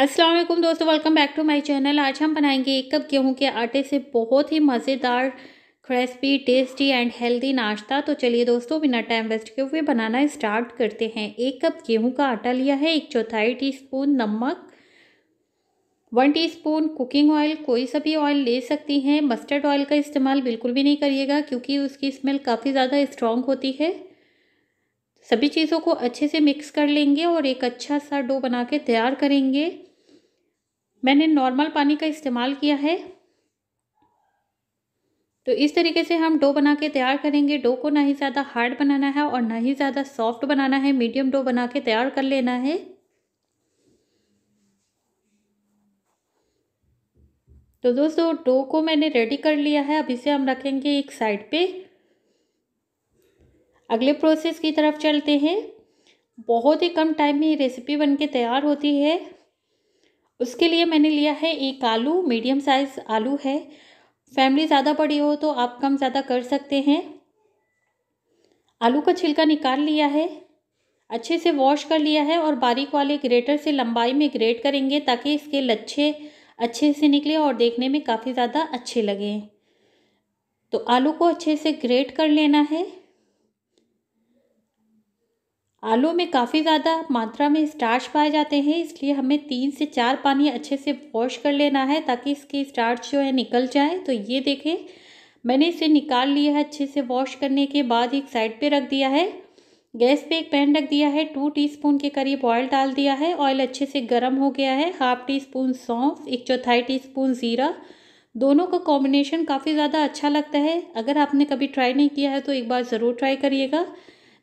अस्सलाम वालेकुम दोस्तों welcome back to my channel आज हम बनाएंगे एक कप गेहूं के आटे से बहुत ही मज़ेदार क्रिस्पी टेस्टी एंड हेल्दी नाश्ता तो चलिए दोस्तों बिना टाइम वेस्ट किए हुए बनाना स्टार्ट करते हैं एक कप गेहूं का आटा लिया है एक चौथाई टीस्पून नमक वन टीस्पून कुकिंग ऑयल कोई सा भी ऑयल ले सकती हैं मस्टर्ड ऑयल का इस्तेमाल बिल्कुल भी नहीं करिएगा क्योंकि उसकी स्मेल काफ़ी ज़्यादा स्ट्रॉन्ग होती है सभी चीज़ों को अच्छे से मिक्स कर लेंगे और एक अच्छा सा डो बना के तैयार करेंगे मैंने नॉर्मल पानी का इस्तेमाल किया है तो इस तरीके से हम डो बना के तैयार करेंगे डो को ना ही ज़्यादा हार्ड बनाना है और ना ही ज़्यादा सॉफ्ट बनाना है मीडियम डो बना के तैयार कर लेना है तो दोस्तों डो को मैंने रेडी कर लिया है अब इसे हम रखेंगे एक साइड पे अगले प्रोसेस की तरफ चलते हैं बहुत ही कम टाइम में ये रेसिपी बन के तैयार होती है उसके लिए मैंने लिया है एक आलू मीडियम साइज़ आलू है फैमिली ज़्यादा बड़ी हो तो आप कम ज़्यादा कर सकते हैं आलू का छिलका निकाल लिया है अच्छे से वॉश कर लिया है और बारीक वाले ग्रेटर से लंबाई में ग्रेट करेंगे ताकि इसके लच्छे अच्छे से निकले और देखने में काफ़ी ज़्यादा अच्छे लगें तो आलू को अच्छे से ग्रेट कर लेना है आलू में काफ़ी ज़्यादा मात्रा में स्टार्च पाए जाते हैं इसलिए हमें तीन से चार पानी अच्छे से वॉश कर लेना है ताकि इसके स्टार्च जो है निकल जाए तो ये देखें मैंने इसे निकाल लिया है अच्छे से वॉश करने के बाद एक साइड पे रख दिया है गैस पे एक पैन रख दिया है टू टीस्पून के करीब ऑयल डाल दिया है ऑयल अच्छे से गर्म हो गया है हाफ टी स्पून सौंफ एक चौथाई टी स्पून ज़ीरा दोनों का कॉम्बिनेशन काफ़ी ज़्यादा अच्छा लगता है अगर आपने कभी ट्राई नहीं किया है तो एक बार ज़रूर ट्राई करिएगा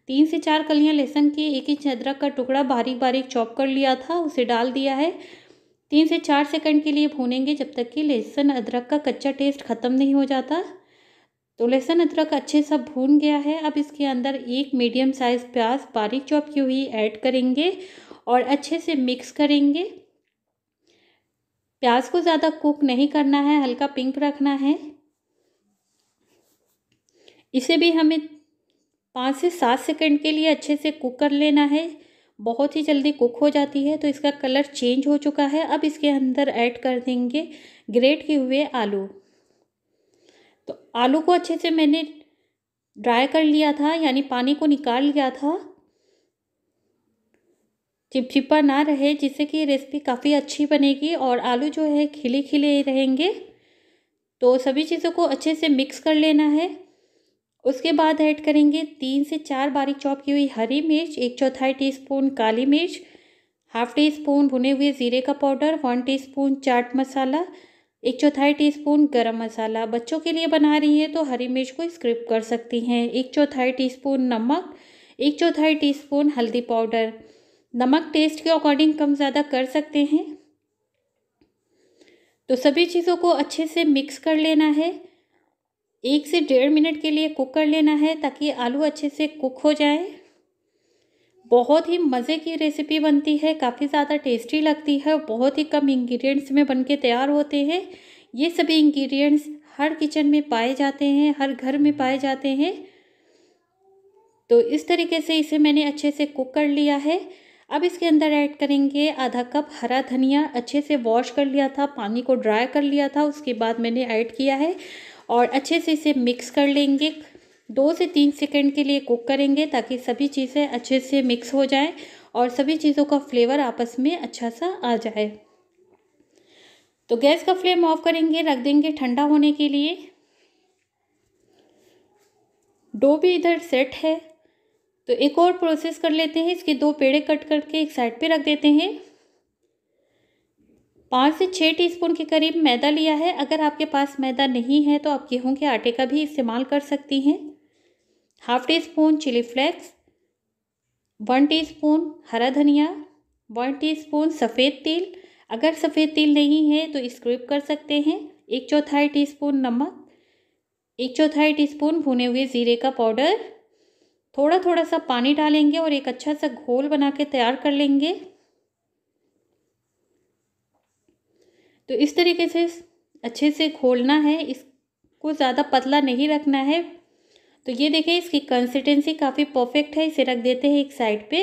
तीन से चार कलियां लहसुन के एक इंच अदरक का टुकड़ा बारीक बारीक चॉप कर लिया था उसे डाल दिया है तीन से चार सेकंड के लिए भूनेंगे जब तक कि लहसुन अदरक का कच्चा टेस्ट ख़त्म नहीं हो जाता तो लहसुन अदरक अच्छे सा भून गया है अब इसके अंदर एक मीडियम साइज़ प्याज बारीक चॉप की हुई ऐड करेंगे और अच्छे से मिक्स करेंगे प्याज को ज़्यादा कुक नहीं करना है हल्का पिंक रखना है इसे भी हमें पाँच से सात सेकंड के लिए अच्छे से कुक कर लेना है बहुत ही जल्दी कुक हो जाती है तो इसका कलर चेंज हो चुका है अब इसके अंदर ऐड कर देंगे ग्रेट किए हुए आलू तो आलू को अच्छे से मैंने ड्राई कर लिया था यानी पानी को निकाल लिया था चिपचिपा ना रहे जिससे कि रेसिपी काफ़ी अच्छी बनेगी और आलू जो है खिले खिले रहेंगे तो सभी चीज़ों को अच्छे से मिक्स कर लेना है उसके बाद ऐड करेंगे तीन से चार बारीक चॉप की हुई हरी मिर्च एक चौथाई टीस्पून काली मिर्च हाफ टी स्पून भुने हुए ज़ीरे का powder one teaspoon chaat masala एक चौथाई टीस्पून गरम मसाला बच्चों के लिए बना रही हैं तो हरी मिर्च को स्क्रिप कर सकती हैं एक चौथाई टीस्पून नमक एक चौथाई टीस्पून हल्दी पाउडर नमक टेस्ट के अकॉर्डिंग कम ज़्यादा कर सकते हैं तो सभी चीज़ों को अच्छे से मिक्स कर लेना है एक से डेढ़ मिनट के लिए कुक कर लेना है ताकि आलू अच्छे से कुक हो जाए बहुत ही मज़े की रेसिपी बनती है काफ़ी ज़्यादा टेस्टी लगती है बहुत ही कम इंग्रेडिएंट्स में बनके तैयार होते हैं ये सभी इंग्रेडिएंट्स हर किचन में पाए जाते हैं हर घर में पाए जाते हैं तो इस तरीके से इसे मैंने अच्छे से कुक कर लिया है अब इसके अंदर ऐड करेंगे आधा कप हरा धनिया अच्छे से वॉश कर लिया था पानी को ड्राई कर लिया था उसके बाद मैंने ऐड किया है और अच्छे से इसे मिक्स कर लेंगे दो से तीन सेकंड के लिए कुक करेंगे ताकि सभी चीज़ें अच्छे से मिक्स हो जाए और सभी चीज़ों का फ्लेवर आपस में अच्छा सा आ जाए तो गैस का फ्लेम ऑफ करेंगे रख देंगे ठंडा होने के लिए डो भी इधर सेट है तो एक और प्रोसेस कर लेते हैं इसके दो पेड़े कट करके एक साइड पे रख देते हैं पाँच से छः टीस्पून के करीब मैदा लिया है अगर आपके पास मैदा नहीं है तो आप गेहूं के आटे का भी इस्तेमाल कर सकती हैं half teaspoon chilli flakes one teaspoon हरा धनिया वन टीस्पून सफ़ेद तिल अगर सफ़ेद तिल नहीं है तो स्क्रिप कर सकते हैं एक चौथाई टीस्पून नमक एक चौथाई टीस्पून भुने हुए ज़ीरे का पाउडर थोड़ा थोड़ा सा पानी डालेंगे और एक अच्छा सा घोल बना के तैयार कर लेंगे तो इस तरीके से अच्छे से खोलना है इसको ज़्यादा पतला नहीं रखना है तो ये देखिए इसकी कंसिस्टेंसी काफ़ी परफेक्ट है इसे रख देते हैं एक साइड पे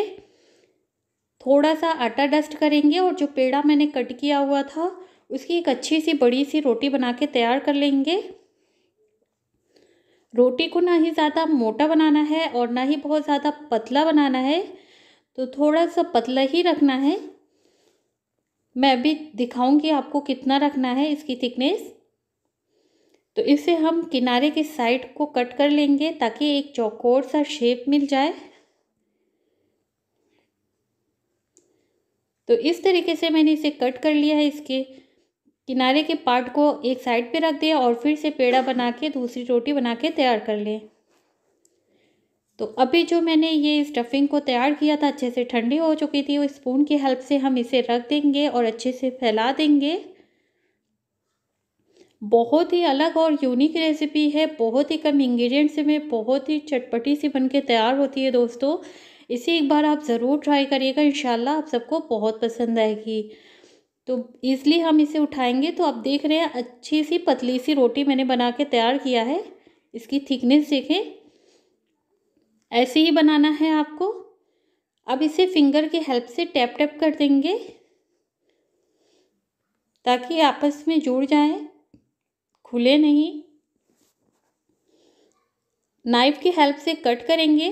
थोड़ा सा आटा डस्ट करेंगे और जो पेड़ा मैंने कट किया हुआ था उसकी एक अच्छी सी बड़ी सी रोटी बना के तैयार कर लेंगे रोटी को ना ही ज़्यादा मोटा बनाना है और ना ही बहुत ज़्यादा पतला बनाना है तो थोड़ा सा पतला ही रखना है मैं अभी दिखाऊंगी आपको कितना रखना है इसकी थिकनेस तो इसे हम किनारे के साइड को कट कर लेंगे ताकि एक चौकोर सा शेप मिल जाए तो इस तरीके से मैंने इसे कट कर लिया है इसके किनारे के पार्ट को एक साइड पे रख दिया और फिर से पेड़ा बना के दूसरी रोटी बना के तैयार कर लें तो अभी जो मैंने ये स्टफिंग को तैयार किया था अच्छे से ठंडी हो चुकी थी और स्पून की हेल्प से हम इसे रख देंगे और अच्छे से फैला देंगे बहुत ही अलग और यूनिक रेसिपी है बहुत ही कम इंग्रेडिएंट से में बहुत ही चटपटी सी बनके तैयार होती है दोस्तों इसे एक बार आप ज़रूर ट्राई करिएगा इन आप सबको बहुत पसंद आएगी तो इसलिए हम इसे उठाएंगे तो आप देख रहे हैं अच्छी सी पतली सी रोटी मैंने बना के तैयार किया है इसकी थिकनेस देखें ऐसे ही बनाना है आपको अब इसे फिंगर के हेल्प से टैप टैप कर देंगे ताकि आपस में जुड़ जाए खुले नहीं नाइफ़ की हेल्प से कट करेंगे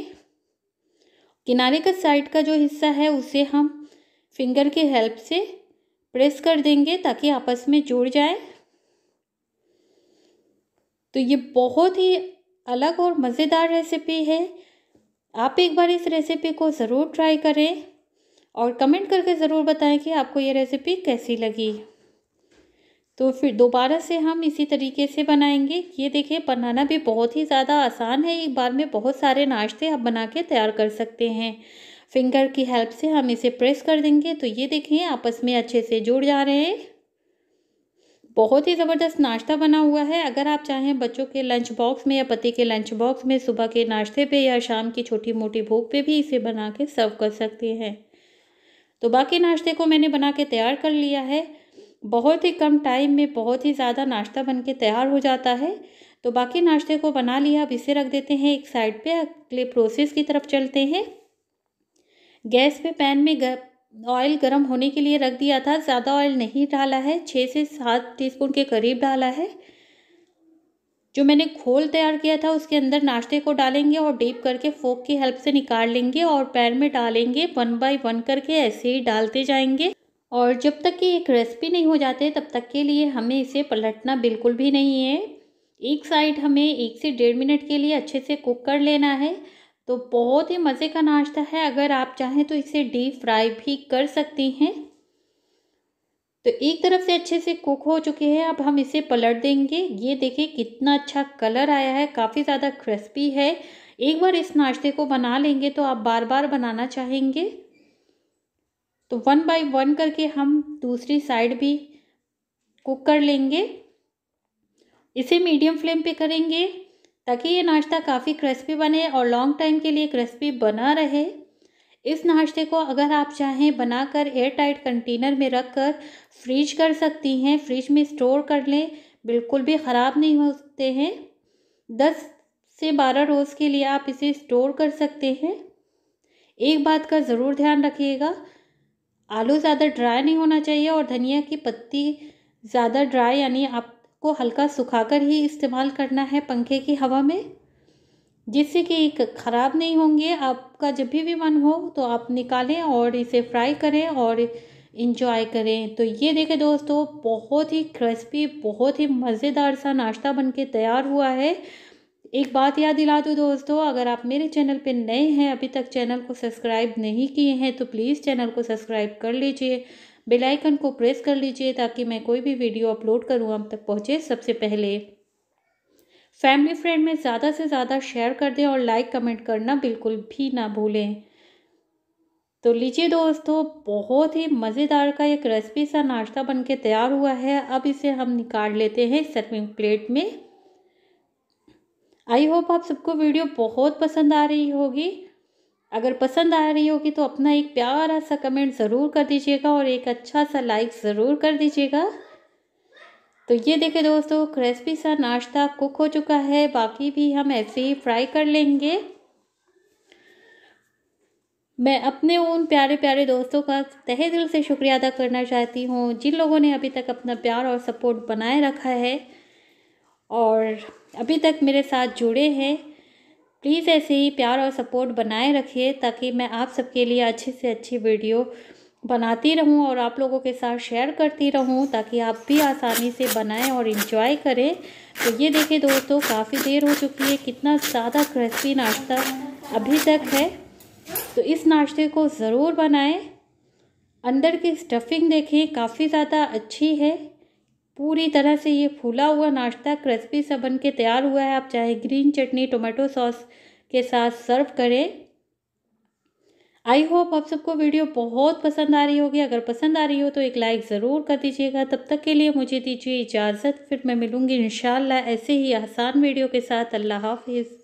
किनारे का साइड का जो हिस्सा है उसे हम फिंगर के हेल्प से प्रेस कर देंगे ताकि आपस में जुड़ जाए तो ये बहुत ही अलग और मज़ेदार रेसिपी है आप एक बार इस रेसिपी को ज़रूर ट्राई करें और कमेंट करके ज़रूर बताएं कि आपको ये रेसिपी कैसी लगी तो फिर दोबारा से हम इसी तरीके से बनाएंगे ये देखिए बनाना भी बहुत ही ज़्यादा आसान है एक बार में बहुत सारे नाश्ते आप बना के तैयार कर सकते हैं फिंगर की हेल्प से हम इसे प्रेस कर देंगे तो ये देखें आपस में अच्छे से जुड़ जा रहे हैं बहुत ही ज़बरदस्त नाश्ता बना हुआ है अगर आप चाहें बच्चों के लंच बॉक्स में या पति के लंच बॉक्स में सुबह के नाश्ते पे या शाम की छोटी मोटी भूख पे भी इसे बना के सर्व कर सकते हैं तो बाकी नाश्ते को मैंने बना के तैयार कर लिया है बहुत ही कम टाइम में बहुत ही ज़्यादा नाश्ता बन के तैयार हो जाता है तो बाकी नाश्ते को बना लिया अब इसे रख देते हैं एक साइड पर अगले प्रोसेस की तरफ चलते हैं गैस पे पैन में ऑयल गर्म होने के लिए रख दिया था ज़्यादा ऑयल नहीं डाला है छः से सात टीस्पून के करीब डाला है जो मैंने खोल तैयार किया था उसके अंदर नाश्ते को डालेंगे और डीप करके फोक की हेल्प से निकाल लेंगे और पैन में डालेंगे वन बाय वन करके ऐसे ही डालते जाएंगे और जब तक कि एक रेसिपी नहीं हो जाते तब तक के लिए हमें इसे पलटना बिल्कुल भी नहीं है एक साइड हमें एक से डेढ़ मिनट के लिए अच्छे से कुक कर लेना है तो बहुत ही मज़े का नाश्ता है अगर आप चाहें तो इसे डीप फ्राई भी कर सकती हैं तो एक तरफ से अच्छे से कुक हो चुके हैं अब हम इसे पलट देंगे ये देखिए कितना अच्छा कलर आया है काफ़ी ज़्यादा क्रिस्पी है एक बार इस नाश्ते को बना लेंगे तो आप बार बार बनाना चाहेंगे तो वन बाय वन करके हम दूसरी साइड भी कुक कर लेंगे इसे मीडियम फ्लेम पे करेंगे ताकि ये नाश्ता काफ़ी क्रिस्पी बने और लॉन्ग टाइम के लिए क्रिस्पी बना रहे इस नाश्ते को अगर आप चाहें बनाकर एयर टाइट कंटेनर में रख कर फ्रीज कर सकती हैं फ्रिज में स्टोर कर लें बिल्कुल भी ख़राब नहीं होते हैं दस से बारह रोज़ के लिए आप इसे स्टोर कर सकते हैं एक बात का ज़रूर ध्यान रखिएगा आलू ज़्यादा ड्राई नहीं होना चाहिए और धनिया की पत्ती ज़्यादा ड्राई यानी आप को हल्का सुखाकर ही इस्तेमाल करना है पंखे की हवा में जिससे कि ख़राब नहीं होंगे आपका जब भी मन हो तो आप निकालें और इसे फ्राई करें और इंजॉय करें तो ये देखें दोस्तों बहुत ही क्रिस्पी बहुत ही मज़ेदार सा नाश्ता बनके तैयार हुआ है एक बात याद दिला दूँ दोस्तों अगर आप मेरे चैनल पे नए हैं अभी तक चैनल को सब्सक्राइब नहीं किए हैं तो प्लीज़ चैनल को सब्सक्राइब कर लीजिए बेल आइकन को प्रेस कर लीजिए ताकि मैं कोई भी वीडियो अपलोड करूँ आप तक पहुँचे सबसे पहले फैमिली फ्रेंड में ज़्यादा से ज़्यादा शेयर कर दें और लाइक कमेंट करना बिल्कुल भी ना भूलें तो लीजिए दोस्तों बहुत ही मज़ेदार का एक रेसिपी सा नाश्ता बन के तैयार हुआ है अब इसे हम निकाल लेते हैं सर्विंग प्लेट में आई होप आप सबको वीडियो बहुत पसंद आ रही होगी अगर पसंद आ रही होगी तो अपना एक प्यारा सा कमेंट ज़रूर कर दीजिएगा और एक अच्छा सा लाइक ज़रूर कर दीजिएगा तो ये देखें दोस्तों क्रिस्पी सा नाश्ता कुक हो चुका है बाकी भी हम ऐसे ही फ्राई कर लेंगे मैं अपने उन प्यारे प्यारे दोस्तों का तहे दिल से शुक्रिया अदा करना चाहती हूँ जिन लोगों ने अभी तक अपना प्यार और सपोर्ट बनाए रखा है और अभी तक मेरे साथ जुड़े हैं प्लीज़ ऐसे ही प्यार और सपोर्ट बनाए रखिए ताकि मैं आप सबके लिए अच्छी से अच्छी वीडियो बनाती रहूं और आप लोगों के साथ शेयर करती रहूं ताकि आप भी आसानी से बनाएं और इन्जॉय करें तो ये देखिए दोस्तों काफ़ी देर हो चुकी है कितना ज़्यादा क्रिस्पी नाश्ता अभी तक है तो इस नाश्ते को ज़रूर बनाएं अंदर की स्टफिंग देखें काफ़ी ज़्यादा अच्छी है पूरी तरह से ये फूला हुआ नाश्ता क्रिस्पी सा बन के तैयार हुआ है आप चाहे ग्रीन चटनी टोमेटो सॉस के साथ सर्व करें आई होप आप सबको वीडियो बहुत पसंद आ रही होगी अगर पसंद आ रही हो तो एक लाइक ज़रूर कर दीजिएगा तब तक के लिए मुझे दीजिए इजाज़त फिर मैं मिलूँगी इन ऐसे ही आसान वीडियो के साथ अल्लाह हाफिज़